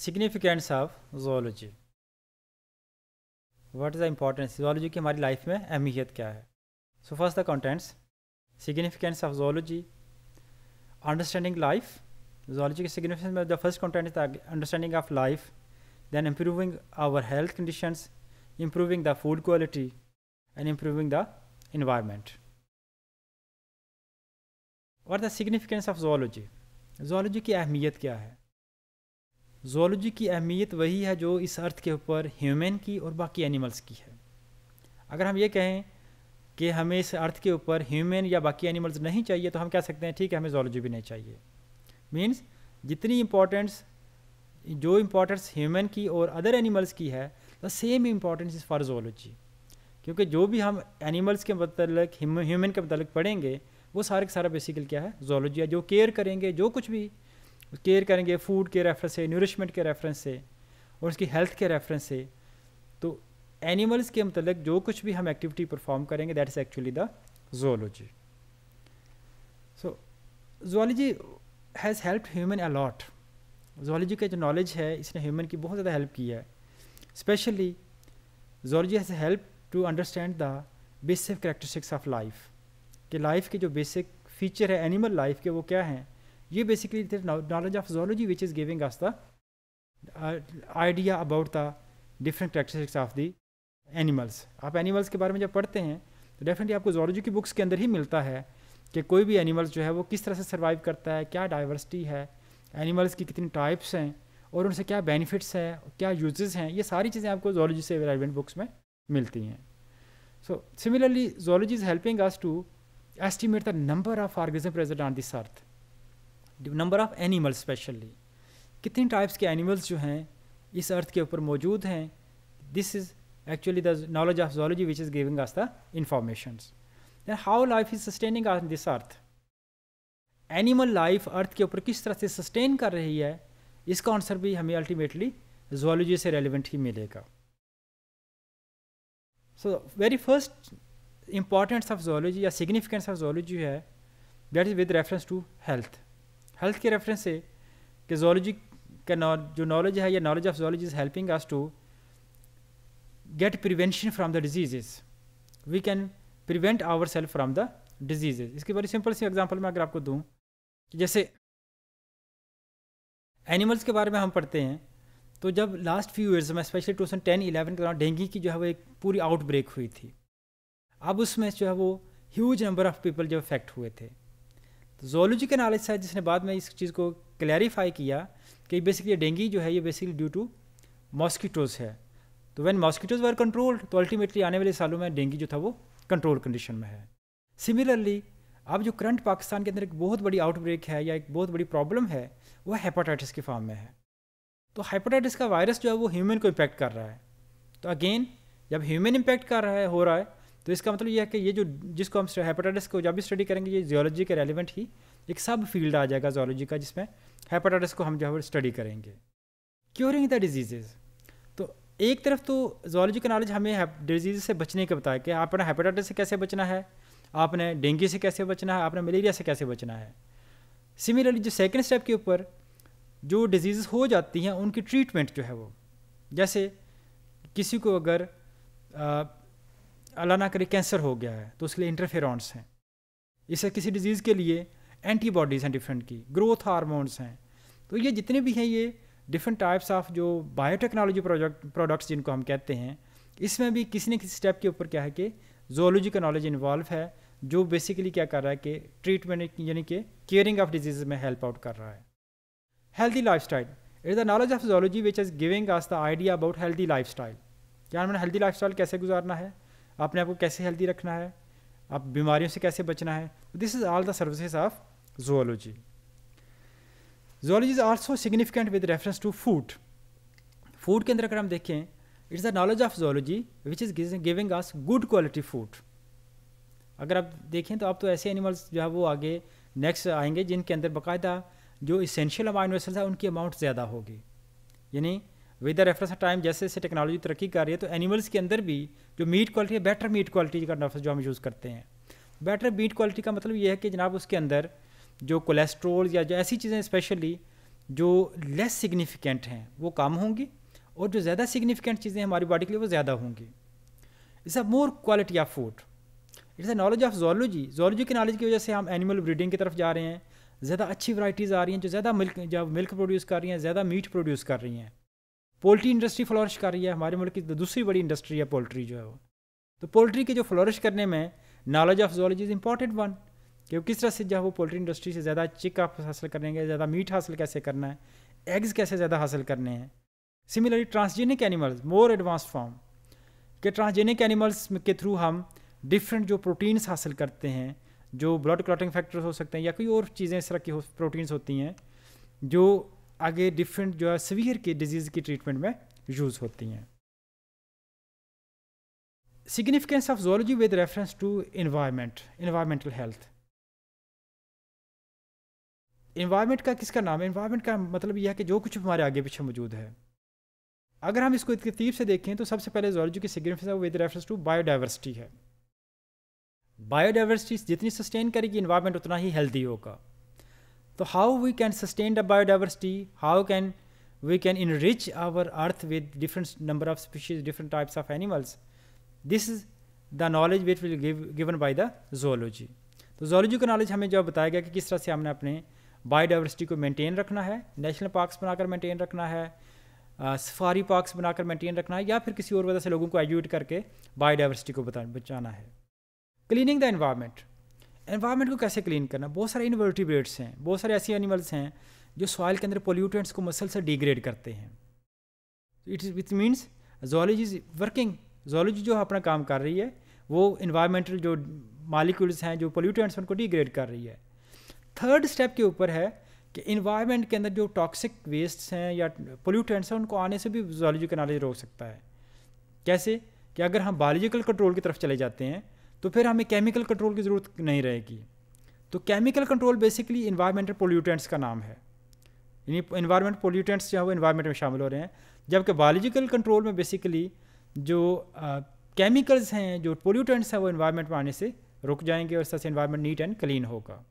Significance of zoology what is the importance zoology की हमारी life में अहमियत क्या है so first the contents significance of zoology understanding life zoology के सिग्निफिकेंस में the first content is understanding of life then improving our health condition improving the food quality and improving the environment और the significance of zoology zoology की अहमियत क्या है zoology की अहमियत वही है जो इस अर्थ के ऊपर ह्यूमन की और बाकी एनिमल्स की है अगर हम ये कहें कि हमें इस अर्थ के ऊपर ह्यूमन या बाकी एनिमल्स नहीं चाहिए तो हम कह सकते हैं ठीक है हमें जोलॉजी भी नहीं चाहिए मीन्स जितनी इम्पोर्टेंस जो इम्पोर्टेंस ह्यूमन की और अदर एनिमल्स की है the same importance is for zoology क्योंकि जो भी हम एनिमल्स के मतलब ह्यूमन के मतलब पढ़ेंगे वो सारे का सारा बेसिकल क्या है जोलॉजी है जो केयर करेंगे जो कुछ भी केयर करेंगे फूड के रेफरेंस से न्यूरिशमेंट के रेफरेंस से और उसकी हेल्थ के रेफरेंस से तो एनिमल्स के मतलब जो कुछ भी हम एक्टिविटी परफॉर्म करेंगे that is actually the zoology so zoology has help human a lot zoology का जो नॉलेज है इसने ह्यूमन की बहुत ज़्यादा हेल्प की है specially zoology has help to understand the basic characteristics of life कि लाइफ के जो बेसिक फीचर है एनिमल लाइफ के वो क्या हैं ये basically knowledge of zoology which is is giving the idea about the different the of the animals आप एनिमल्स के बारे में जब पढ़ते हैं तो डेफिनेटली आपको जोलॉजी की बुक्स के अंदर ही मिलता है कि कोई भी एनिमल्स जो है वो किस तरह से सर्वाइव करता है क्या डाइवर्सिटी है एनिमल्स की कितनी टाइप्स हैं और उनसे क्या बेनिफिट्स हैं क्या यूजेस हैं ये सारी चीज़ें आपको जोलॉजी से रेलिवेंट बुक्स में मिलती हैं so similarly zoology is helping us to estimate the number of organism present on this earth number of animal specially कितनी टाइप्स के एनिमल्स जो हैं इस अर्थ के ऊपर मौजूद हैं this is actually the knowledge of zoology which is giving us the information then how life is sustaining on this earth animal life earth के ऊपर किस तरह से सस्टेन कर रही है इसका आंसर भी हमें अल्टीमेटली जोलॉजी से रेलिवेंट ही मिलेगा so very first importance of zoology या सिग्निफिकेंस ऑफ जोलॉजी है that is with reference to health health के रेफरेंस से कि जोलॉजी का जो नॉलेज है या knowledge of zoology is helping us to get prevention from the disease we can prevent our self from the disease इसकी बड़ी सिंपल सी example मैं अगर आपको दूँ जैसे एनिमल्स के बारे में हम पढ़ते हैं तो जब लास्ट फ्यू ईयर्स में specially two thousand ten eleven के दौरान डेंगू की जो है वो एक पूरी आउटब्रेक हुई थी अब उसमें जो है वो ह्यूज नंबर ऑफ़ पीपल जो अफेक्ट हुए थे तो जोलॉजी का नॉलेज था जिसने बाद में इस चीज़ को क्लैरिफाई किया कि बेसिकली डेंगी जो है ये बेसिकली ड्यू टू मॉस्किटोज़ है तो वैन मॉस्किटोज़ वर कंट्रोल्ड तो अल्टीमेटली आने वाले सालों में डेंगी जो था वो कंट्रोल कंडीशन में है सिमिलरली अब जो करंट पाकिस्तान के अंदर एक बहुत बड़ी आउटब्रेक है या एक बहुत बड़ी प्रॉब्लम है वो हेपाटाइटिस के फॉर्म में है तो हेपाटाइटिस का वायरस जो है वो ह्यूमन को इम्पैक्ट कर रहा है तो अगेन जब ह्यूमन इम्पैक्ट कर रहा है हो रहा है तो इसका मतलब यह है कि ये जो जिसको हम हेपेटाइटिस को जब भी स्टडी करेंगे ये जियोलॉजी के रेलिवेंट ही एक सब फील्ड आ जाएगा जोलॉजी का जिसमें हेपेटाइटिस को हम जो है स्टडी करेंगे क्योरिंग द डिजीजेज तो एक तरफ तो जोलॉजी का नॉलेज हमें डिजीज़ से बचने का बताया कि आपने हेपेटाइटिस से कैसे बचना है आपने डेंगू से कैसे बचना है आपने मलेरिया से कैसे बचना है सिमिलरली जो सेकेंड स्टेप के ऊपर जो डिजीज़ हो जाती हैं उनकी ट्रीटमेंट जो है वो जैसे किसी को अगर अल्लाह ना करे कैंसर हो गया है तो उसके लिए इंटरफेरॉन्स हैं इसे किसी डिजीज़ के लिए एंटीबॉडीज़ हैं डिफरेंट की ग्रोथ हारमोन्स हैं तो ये जितने भी हैं ये डिफरेंट टाइप्स ऑफ जो बायोटेक्नोलॉजी प्रोजेक्ट प्रोडक्ट्स जिनको हम कहते हैं इसमें भी किसी न किसी स्टेप के ऊपर क्या है कि जोलॉजी का नॉलेज इन्वॉल्व है जो बेसिकली क्या कर रहा है कि ट्रीटमेंट यानी कि केयरिंग ऑफ डिजीज में हेल्प आउट कर रहा है healthy life style it the knowledge of zoology which is giving us the idea about healthy life style क्या मैंने हेल्दी लाइफ स्टाइल कैसे गुजारना है अपने आप को कैसे हेल्दी रखना है आप बीमारियों से कैसे बचना है this is all the services of zoology. Zoology is also significant with reference to food food के अंदर अगर हम देखें it's the knowledge of zoology which is giving us good quality food अगर आप देखें तो आप तो ऐसे एनिमल्स जो है वो आगे नेक्स्ट आएंगे जिनके अंदर बाकायदा जो इसेंशियल अमाइनो एसिड्स उनकी अमाउंट ज़्यादा होगी यानी विद द रेफरेंस टाइम जैसे जैसे टेक्नोलॉजी तरक्की कर रही है तो एनिमल्स के अंदर भी जो मीट क्वालिटी है बेटर मीट क्वालिटी का नफ्स जो हम यूज़ करते हैं बेटर मीट क्वालिटी का मतलब ये है कि जनाब उसके अंदर जो कोलेस्ट्रोल या जो ऐसी चीज़ें स्पेशली जो लेस सिग्निफिकेंट हैं वो कम होंगी और जो ज़्यादा सिग्निफिकेंट चीज़ें हमारी बॉडी के लिए वो ज़्यादा होंगी it's a more quality of food it's a knowledge of zoology zoology के नॉलेज की वजह से हम एनिमल ब्रीडिंग की तरफ जा रहे हैं ज़्यादा अच्छी वराइटीज़ आ रही हैं जो ज़्यादा मिल्क जब मिल्क प्रोड्यूस कर रही हैं ज़्यादा मीट प्रोड्यूस कर रही हैं पोल्ट्री इंडस्ट्री फ्लॉरिश कर रही है हमारे मुल्क की दूसरी बड़ी इंडस्ट्री है पोल्ट्री जो है वो तो पोल्ट्री के जो फ्लॉरिश करने में knowledge of zoology is important one कि किस तरह से जो है वो पोल्ट्री इंडस्ट्री से ज़्यादा चिक आप हासिल करेंगे ज़्यादा मीट हासिल कैसे करना है एग्स कैसे ज़्यादा हासिल करने हैं similarly transgenic animals more advance form के ट्रांसजेनिक एनिमल्स के थ्रू हम डिफरेंट जो प्रोटीन्स हासिल करते हैं जो ब्लड क्लॉटिंग फैक्टर्स हो सकते हैं या कोई और चीज़ें इस तरह की हो, प्रोटीन्स होती हैं जो आगे डिफरेंट जो है सवियर की डिजीज़ की ट्रीटमेंट में यूज़ होती हैं significance of zoology with reference to environment environmental health environment का किसका नाम है इन्वायरमेंट का मतलब यह है कि जो कुछ हमारे आगे पीछे मौजूद है अगर हम इसको तरतीब से देखें तो सबसे पहले जोलॉजी की significance with reference to biodiversity है बायोडाइवर्सिटी जितनी सस्टेन करेगी इन्वायरमेंट उतना ही हेल्दी होगा तो how we can sustain the biodiversity how can we can enrich our earth with different number of species different types of animals this is the knowledge which will given by the zoology तो zoology का knowledge हमें जो बताया गया कि किस तरह से हमने अपने बायोडाइवर्सिटी को मेंटेन रखना है नेशनल पार्क्स बनाकर मेंटेन रखना है सफारी पार्क्स बनाकर मेंटेन रखना है या फिर किसी और वजह से लोगों को एजुकेट करके बायोडाइवर्सिटी को बता बचाना है क्लीनिंग द इन्वायरमेंट एनवायरमेंट को कैसे क्लीन करना बहुत सारे इन्वर्टिब्रेट्स हैं बहुत सारे ऐसे एनिमल्स हैं जो सॉइल के अंदर पोल्यूटेंट्स को मसल से डिग्रेड करते हैं it it means zoology is working zoology जो अपना काम कर रही है वो इन्वायरमेंटल जो मालिक्यूल्स हैं जो पोल्यूटेंट्स उनको डिग्रेड कर रही है थर्ड स्टेप के ऊपर है कि इन्वायरमेंट के अंदर जो टॉक्सिक वेस्ट्स हैं या पोल्यूटेंट्स हैं उनको आने से भी जोलॉजी का नॉलेज रोक सकता है कैसे कि अगर हम बायोलॉजिकल कंट्रोल की तरफ चले जाते हैं तो फिर हमें केमिकल कंट्रोल की ज़रूरत नहीं रहेगी तो chemical control basically environmental pollutants का नाम है इन्वायरमेंट पोल्यूटेंट्स जो है वो इन्वायरमेंट में शामिल हो रहे हैं जबकि बायोलॉजिकल कंट्रोल में बेसिकली जो केमिकल्स हैं जो पोल्यूटेंट्स हैं वो इन्वायरमेंट में आने से रुक जाएंगे और सबसे इन्वायरमेंट नीट एंड क्लीन होगा